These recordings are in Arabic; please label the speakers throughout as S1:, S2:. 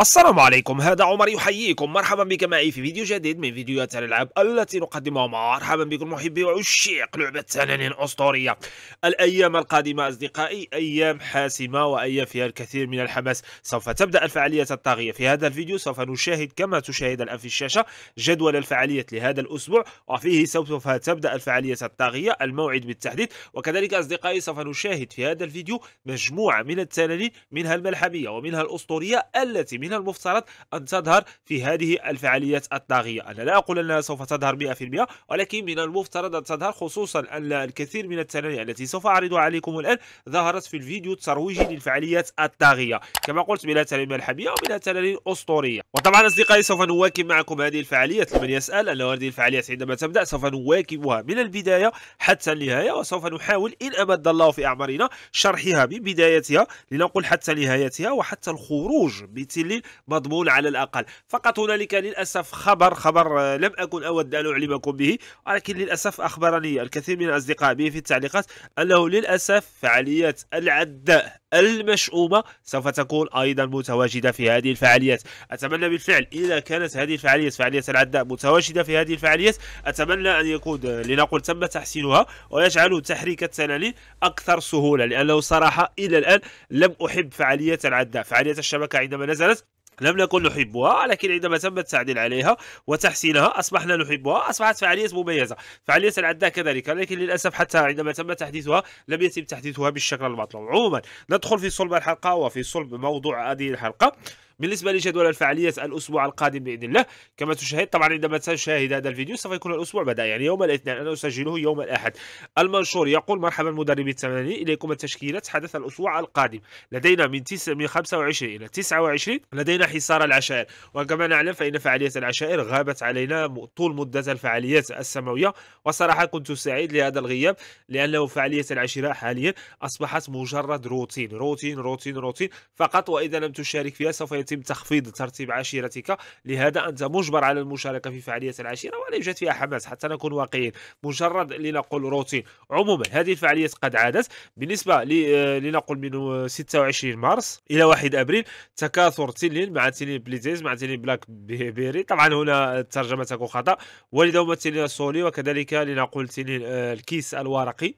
S1: السلام عليكم هذا عمر يحييكم مرحبا بك معي في فيديو جديد من فيديوهات الالعاب التي نقدمها مرحبا بكم محبي وعشاق لعبه تنانين اسطوريه الايام القادمه اصدقائي ايام حاسمه وايام فيها الكثير من الحماس سوف تبدا الفعاليات الطاغيه في هذا الفيديو سوف نشاهد كما تشاهد الان في الشاشه جدول الفعاليات لهذا الاسبوع وفيه سوف تبدا الفعاليات الطاغيه الموعد بالتحديد وكذلك اصدقائي سوف نشاهد في هذا الفيديو مجموعه من التنانين منها الملحميه ومنها الاسطوريه التي من من المفترض أن تظهر في هذه الفعاليات الطاغية أنا لا أقول أنها سوف تظهر 100% ولكن من المفترض أن تظهر خصوصا أن الكثير من التنانية التي سوف أعرضها عليكم الآن ظهرت في الفيديو الترويجي للفعاليات الطاغية كما قلت بلا تنانين ملحمية وبلا تنانين أسطورية وطبعا أصدقائي سوف نواكب معكم هذه الفعاليات لمن يسأل أن هذه الفعاليات عندما تبدأ سوف نواكبها من البداية حتى النهاية وسوف نحاول إن أمد الله في أعمارنا شرحها من بدايتها لنقول حتى نهايتها وحتى الخروج بتل الدولي مضمون على الأقل فقط هنالك للأسف خبر خبر لم أكن أود أن أعلمكم به ولكن للأسف أخبرني الكثير من الأصدقاء به في التعليقات أنه للأسف فعاليات العداء المشؤومة سوف تكون أيضا متواجدة في هذه الفعاليات أتمنى بالفعل إذا كانت هذه الفعاليات فعالية العداء متواجدة في هذه الفعاليات أتمنى أن يكون لنقول تم تحسينها ويجعل تحريك التنانين أكثر سهولة لأنه صراحة إلى الآن لم أحب فعالية العداء فعالية الشبكة عندما نزلت لم نكن نحبها لكن عندما تم التعديل عليها وتحسينها أصبحنا نحبها أصبحت فعالية مميزة فعالية العداء كذلك لكن للأسف حتى عندما تم تحديثها لم يتم تحديثها بالشكل المطلوب عموما ندخل في صلب الحلقة وفي صلب موضوع هذه الحلقة بالنسبة لجدول الفعاليات الأسبوع القادم بإذن الله كما تشاهد طبعا عندما تشاهد هذا الفيديو سوف يكون الأسبوع بدأ يعني يوم الاثنين أنا أسجله يوم الأحد المنشور يقول مرحبا مدربي الثمانية إليكم التشكيلة حدث الأسبوع القادم لدينا من تس... من 25 إلى 29 لدينا حصار العشائر وكما نعلم فإن فعالية العشائر غابت علينا طول مدة الفعاليات السماويه وصراحة كنت سعيد لهذا الغياب لأنه فعالية العشراء حاليا أصبحت مجرد روتين روتين روتين روتين فقط وإذا لم تشارك فيها سوف يت يتم تخفيض ترتيب عشيرتك لهذا أنت مجبر على المشاركة في فعالية العشيرة ولا يوجد فيها حماس حتى نكون واقعيين مجرد لنقول روتين عموما هذه الفعالية قد عادت بالنسبة آه، لنقول من 26 آه، مارس إلى 1 أبريل تكاثر تنين مع تنين بليزيز مع تنين بلاك بيري طبعا هنا الترجمة تكون خطأ ولدهما تنين سولي وكذلك لنقول تنين آه، الكيس الورقي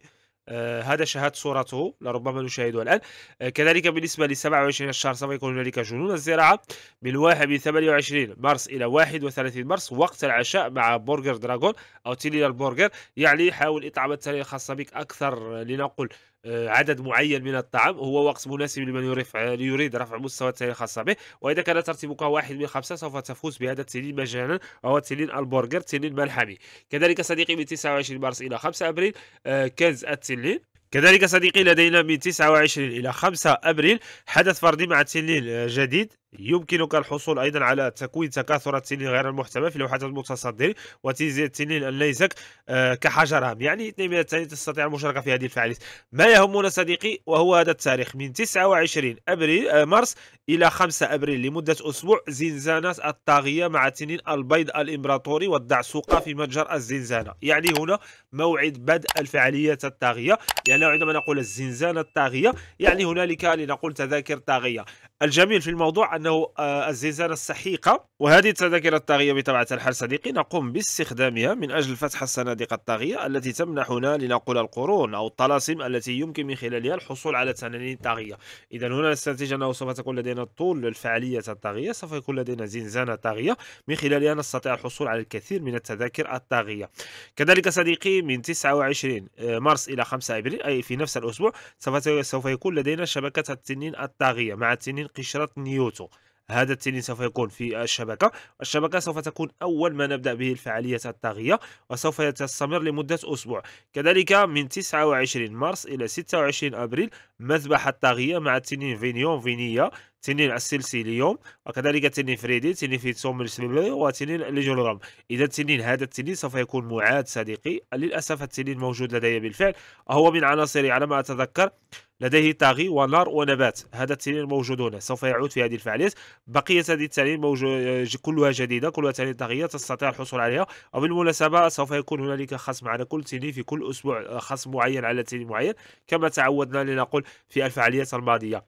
S1: آه، هذا شاهدت صورته لربما نشاهده الآن آه، كذلك بالنسبة ل 27 الشهر سوف يكون هنالك جنون الزراعة من 28 مارس إلى 31 مارس وقت العشاء مع برجر دراغون أو تيلي البرجر يعني حاول إطعام التالية الخاصة بك أكثر آه، لنقل آه آه، عدد معين من الطعام هو وقت مناسب لمن يرفع يريد رفع مستوى التعليم الخاصة به وإذا كان ترتيبك واحد من خمسة سوف تفوز بهذا التنين مجانا وهو تنين البرجر التنين ملحمي كذلك صديقي من 29 مارس إلى 5 أبريل آه، كنز التنين كذلك صديقي لدينا من 29 إلى 5 أبريل حدث فردي مع تنين آه، جديد يمكنك الحصول أيضا على تكوين تكاثر التنين غير المحتمل في لوحات المتصدر وتزيد التنين الليزك آه، كحجر يعني اثنين من التنين تستطيع المشاركة في هذه الفعالية ما يهمنا صديقي وهو هذا التاريخ من 29 أبريل آه، مارس إلى 5 أبريل لمدة أسبوع زنزانة الطاغية مع التنين البيض الإمبراطوري والدعسوقة في متجر الزنزانة يعني هنا موعد بدء الفعالية الطاغية يعني عندما نقول الزنزانة الطاغية يعني هنالك لنقول تذاكر طاغية الجميل في الموضوع انه آه، الزنزانه السحيقه وهذه التذاكر الطاغيه بطبيعه الحال صديقي نقوم باستخدامها من اجل فتح الصناديق الطاغيه التي تمنحنا لنقول القرون او الطلاسم التي يمكن من خلالها الحصول على تنانين طاغيه اذا هنا نستنتج انه سوف تكون لدينا طول الفعاليه الطاغيه سوف يكون لدينا زنزانه طاغيه من خلالها نستطيع الحصول على الكثير من التذاكر الطاغيه كذلك صديقي من 29 آه، مارس الى 5 ابريل اي في نفس الاسبوع سوف يكون لدينا شبكه التنين الطاغيه مع تنين قشره نيوتو هذا التنين سوف يكون في الشبكة الشبكة سوف تكون أول ما نبدأ به الفعالية الطاغية وسوف تستمر لمدة أسبوع كذلك من 29 مارس إلى 26 أبريل مذبحة الطاغية مع التنين فينيون فينيا تنين على السلسي اليوم وكذلك تنين فريدي تنين في فيتسوم وتنين ليجولغرام اذا التنين هذا التنين سوف يكون معاد صديقي للاسف التنين موجود لدي بالفعل هو من عناصري على ما اتذكر لديه طاغي ونار ونبات هذا التنين موجود هنا سوف يعود في هذه الفعاليات بقيه هذه التنين موجود آه، كلها جديده كلها تنين طاغيه تستطيع الحصول عليها وبالمناسبه سوف يكون هنالك خصم على كل تنين في كل اسبوع آه، خصم معين على تنين معين كما تعودنا لنقول في الفعاليات الماضيه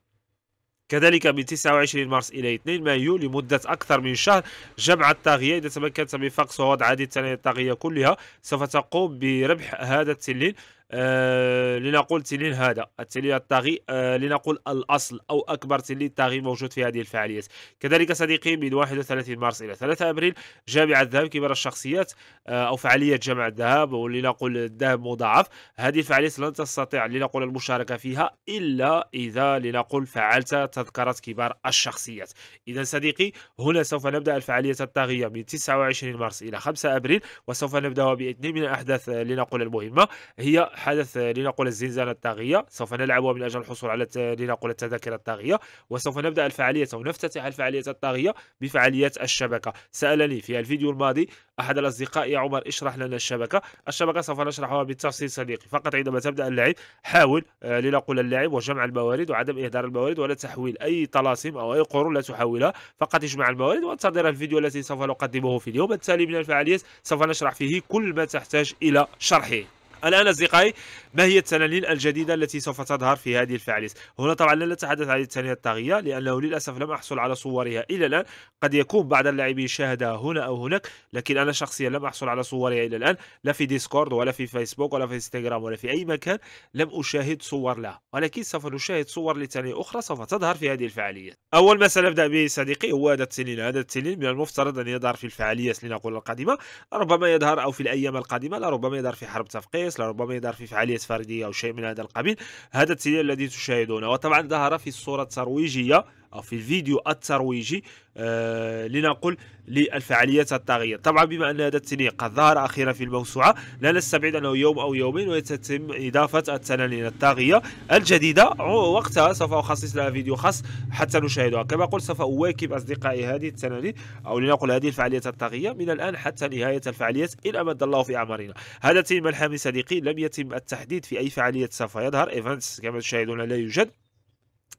S1: كذلك من 29 مارس إلى 2 مايو لمدة أكثر من شهر جمع الطاغية إذا تمكنت من فك ووضع عديد ثنايا الطاغية كلها سوف تقوم بربح هذا التنين آه، لنقول تنين هذا التنين الطاغي آه لنقول الأصل أو أكبر تنين طاغي موجود في هذه الفعاليات كذلك صديقي من 31 مارس إلى 3 أبريل جامعة الذهب كبار الشخصيات آه أو فعالية جامعة الذهب ولنقول الذهب مضاعف هذه الفعاليات لن تستطيع لنقول المشاركة فيها إلا إذا لنقول فعلت تذكرة كبار الشخصيات إذا صديقي هنا سوف نبدأ الفعالية الطاغية من 29 مارس إلى 5 أبريل وسوف نبدأ باثنين من الأحداث لنقول المهمة هي حدث لنقل الزنزانة الطاغية سوف نلعبها من أجل الحصول على لنقل التذاكر الطاغية وسوف نبدأ الفعالية أو نفتتح الفعالية الطاغية بفعالية الشبكة سألني في الفيديو الماضي أحد الأصدقاء يا عمر اشرح لنا الشبكة الشبكة سوف نشرحها بالتفصيل صديقي فقط عندما تبدأ اللعب حاول آه، لنقل اللاعب وجمع الموارد وعدم إهدار الموارد ولا تحويل أي طلاسم أو أي قرون لا تحولها فقط اجمع الموارد وانتظر الفيديو الذي سوف نقدمه في اليوم التالي من الفعاليات سوف نشرح فيه كل ما تحتاج إلى شرحه الآن أصدقائي ما هي التنانين الجديدة التي سوف تظهر في هذه الفعالية هنا طبعا لن نتحدث عن التنانين الطاغية لأنه للأسف لم أحصل على صورها إلى الآن قد يكون بعض اللاعبين شاهدها هنا أو هناك لكن أنا شخصيا لم أحصل على صورها إلى الآن لا في ديسكورد ولا في فيسبوك ولا في انستغرام ولا في أي مكان لم أشاهد صور لها ولكن سوف نشاهد صور لتنانين أخرى سوف تظهر في هذه الفعالية أول ما سنبدأ به صديقي هو هذا التنين هذا التنين من المفترض أن يظهر في الفعاليات لنقول القادمة ربما يظهر أو في الأيام القادمة لا ربما يظهر في حرب تفقيس تسلا ربما يدار في فعالية فردية أو شيء من هذا القبيل هذا التدليل الذي تشاهدونه وطبعا ظهر في الصورة الترويجية في الفيديو الترويجي آه، لنقل للفعاليات الطاغية طبعا بما أن هذا التنين قد ظهر أخيرا في الموسوعة لا نستبعد أنه يوم أو يومين وتتم إضافة التنانين الطاغية الجديدة وقتها سوف أخصص لها فيديو خاص حتى نشاهدها كما قلت سوف أواكب أصدقائي هذه التنانين أو لنقل هذه الفعاليات الطاغية من الآن حتى نهاية الفعاليات إن أمد الله في أعمارنا هذا التنين ملحمي صديقي لم يتم التحديد في أي فعالية سوف يظهر إيفنتس كما تشاهدون لا يوجد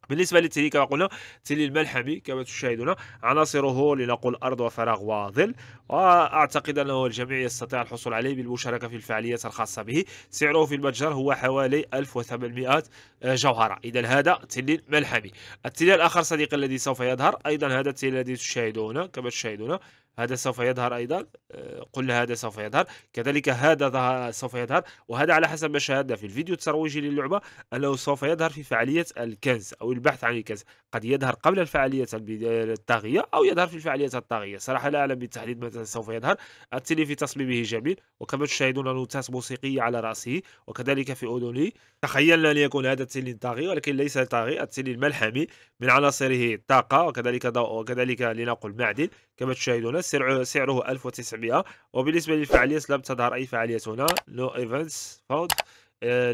S1: بالنسبة للتهي كما قلنا تلي الملحمي كما تشاهدون عناصره لنقول الأرض وفراغ وظل وأعتقد أنه الجميع يستطيع الحصول عليه بالمشاركة في الفعاليات الخاصة به سعره في المتجر هو حوالي 1800 جوهرة إذا هذا تلي الملحمي التلي الآخر صديقي الذي سوف يظهر أيضا هذا التلي الذي تشاهدونه كما تشاهدونه هذا سوف يظهر أيضا آه، قل هذا سوف يظهر كذلك هذا سوف يظهر وهذا على حسب ما شاهدنا في الفيديو الترويجي للعبة أنه سوف يظهر في فعالية الكنز أو البحث عن الكنز قد يظهر قبل الفعالية الطاغية أو يظهر في الفعالية الطاغية صراحة لا أعلم بالتحديد متى سوف يظهر التلي في تصميمه جميل وكما تشاهدون نوتات موسيقية على رأسه وكذلك في أذنه تخيلنا ليكون هذا التلي طاغي ولكن ليس طاغي التلي الملحمي من عناصره طاقه وكذلك ضوء وكذلك لنقل معدن كما تشاهدون سعره سعره 1900 وبالنسبه للفعاليات لم تظهر اي فعاليات هنا نو ايفنتس فاوند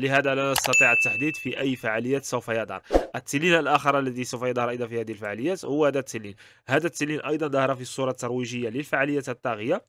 S1: لهذا لا نستطيع التحديد في اي فعاليات سوف يظهر التلين الاخر الذي سوف يظهر ايضا في هذه الفعاليات هو هذا التلين هذا التلين ايضا ظهر في الصوره الترويجيه للفعاليات الطاغيه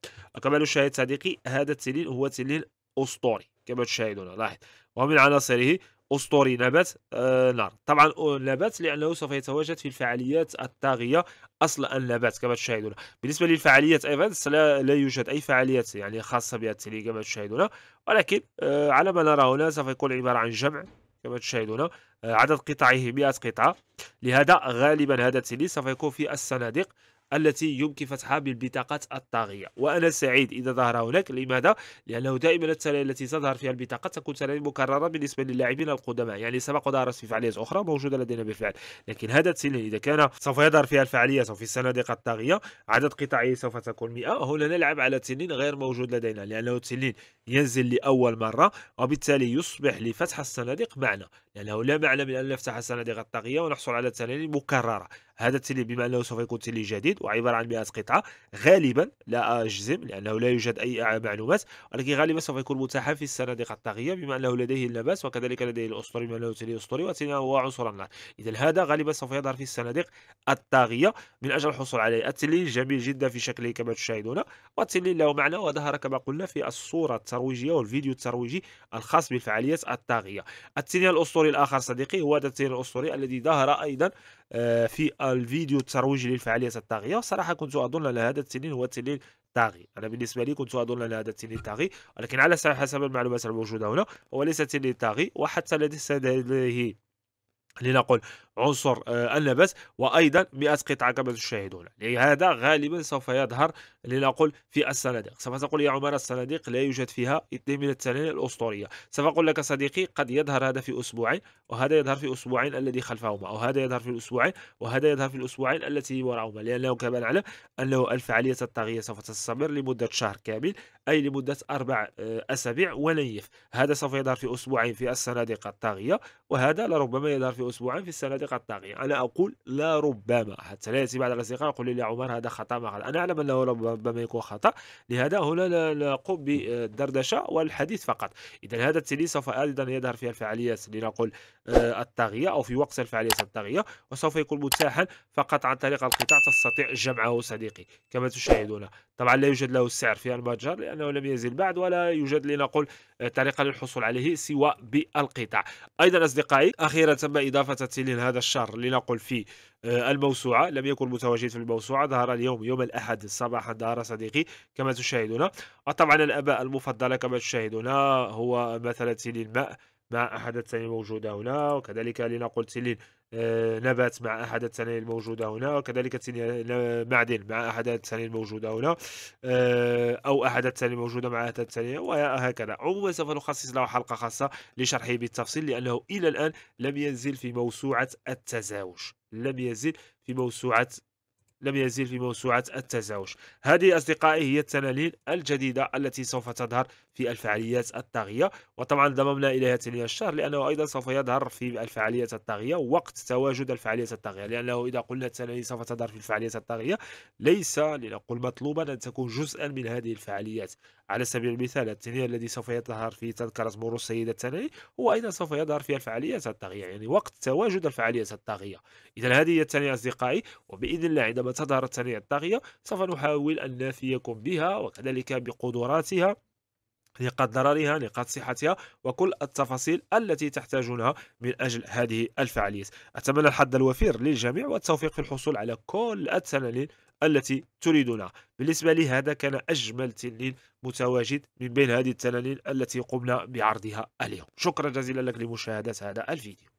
S1: كما نشاهد صديقي هذا التلين هو تلين اسطوري كما تشاهدون لاحظ ومن عناصره اسطوري نبات آه نار طبعا نبات لانه سوف يتواجد في الفعاليات الطاغيه اصل النبات كما تشاهدون بالنسبه للفعاليات ايضا لا, لا يوجد اي فعاليات يعني خاصه بها التلي كما تشاهدون ولكن آه على ما نرى هنا سوف يكون عباره عن جمع كما تشاهدون آه عدد قطعه 100 قطعه لهذا غالبا هذا التلي سوف يكون في الصناديق التي يمكن فتحها بالبطاقات الطاغية وأنا سعيد إذا ظهر هناك لماذا؟ لأنه دائما التلاعي التي تظهر فيها البطاقات تكون تلاعي مكررة بالنسبة للاعبين القدماء يعني سبق وظهرت في فعاليات أخرى موجودة لدينا بالفعل لكن هذا التنين إذا كان سوف يظهر فيها الفعالية في الصناديق الطاغية عدد قطعه سوف تكون 100 هنا نلعب على تنين غير موجود لدينا لأنه التنين ينزل لأول مرة وبالتالي يصبح لفتح الصناديق معنى يعني لانه لا معنى من ان نفتح الصناديق الطاقيه ونحصل على تنانين مكرره هذا التلي بما انه سوف يكون تلي جديد وعباره عن 100 قطعه غالبا لا اجزم لانه لا يوجد اي معلومات ولكن غالبا سوف يكون متاح في الصناديق الطاقيه بما انه لديه اللباس وكذلك لديه الاسطوري بما انه تلي اسطوري وتلي هو عنصر النار اذا هذا غالبا سوف يظهر في الصناديق الطاغيه من اجل الحصول عليه التلي جميل جدا في شكله كما تشاهدون والتلي له معنى وظهر كما قلنا في الصوره الترويجيه والفيديو الترويجي الخاص بالفعاليات الطاغيه التلي الاسطوري الأسطوري الآخر صديقي هو هذا التير الأسطوري الذي ظهر أيضا آه، في الفيديو الترويجي للفعالية الطاغية وصراحه كنت أظن أن هذا التنين هو التنين الطاغي انا بالنسبه لي كنت اظن ان هذا التنين الطاغي ولكن على حسب المعلومات الموجوده هنا هو ليس تنين الطاغي وحتى الذي لديه لنقول عنصر آه، النبات وأيضا 100 قطعة كما تشاهدون لهذا غالبا سوف يظهر لنقول في الصناديق سوف تقول يا عمر الصناديق لا يوجد فيها اثنين من التنانين الأسطورية سوف أقول لك صديقي قد يظهر هذا في أسبوعين وهذا يظهر في أسبوعين الذي خلفهما وهذا يظهر في الأسبوعين وهذا يظهر في الأسبوعين التي وراءهما لأنه كما نعلم أنه الفعالية الطاغية سوف تستمر لمدة شهر كامل أي لمدة أربع آه، أسابيع ونيف هذا سوف يظهر في أسبوعين في الصناديق الطاغية وهذا لربما يظهر في أسبوعين في السنة الصناديق الطاغية أنا أقول لا ربما حتى لا يأتي بعد الأصدقاء يقول لي يا عمر هذا خطأ ما خطأ أنا أعلم أنه ربما يكون خطأ لهذا هنا نقوم بالدردشة والحديث فقط إذا هذا التلي سوف أيضا يظهر في الفعاليات لنقول آه، الطاغية أو في وقت الفعاليات الطاغية وسوف يكون متاحا فقط عن طريق القطاع تستطيع جمعه صديقي كما تشاهدون طبعا لا يوجد له السعر في المتجر لأنه لم يزل بعد ولا يوجد لنقول آه، طريقة للحصول عليه سوى بالقطاع أيضا أصدقائي أخيرا تم إضافة التلي هذا الشهر لنقل في آه، الموسوعة لم يكن متواجد في الموسوعة ظهر اليوم يوم الأحد صباحا ظهر صديقي كما تشاهدون آه، طبعا الأباء المفضلة كما تشاهدون هو مثلا سيلين ماء مع أحد الثاني موجودة هنا وكذلك لنقل تيلين آه، نبات مع أحد التنانين الموجودة هنا وكذلك معدن مع أحد التنانين الموجودة هنا آه، أو أحد التنانين الموجودة مع أحد التنانين وهكذا عموما سوف نخصص له حلقة خاصة لشرحه بالتفصيل لأنه إلى الآن لم ينزل في موسوعة التزاوج لم يزل في موسوعة لم يزل في موسوعة التزاوج هذه أصدقائي هي التنانين الجديدة التي سوف تظهر في الفعاليات الطاغية وطبعا ضممنا إليها تلك الشهر لأنه أيضا سوف يظهر في الفعاليات الطاغية وقت تواجد الفعاليات الطاغية لأنه إذا قلنا التلالين سوف تظهر في الفعاليات الطاغية ليس لنقول مطلوبا أن تكون جزءا من هذه الفعاليات على سبيل المثال التنين الذي سوف يظهر في تذكرة مرور السيدة التنانين هو أيضا سوف يظهر في الفعاليات الطاغية يعني وقت تواجد الفعاليات الطاغية إذا هذه هي التنين أصدقائي وبإذن الله عندما تظهر تظهرت الطاغية سوف نحاول أن نافيكم بها وكذلك بقدراتها نقاط ضررها نقاط صحتها وكل التفاصيل التي تحتاجونها من أجل هذه الفعاليات أتمنى الحظ الوفير للجميع والتوفيق في الحصول على كل التنانين التي تريدونها بالنسبة لي هذا كان أجمل تنين متواجد من بين هذه التنانين التي قمنا بعرضها اليوم شكرا جزيلا لك لمشاهدة هذا الفيديو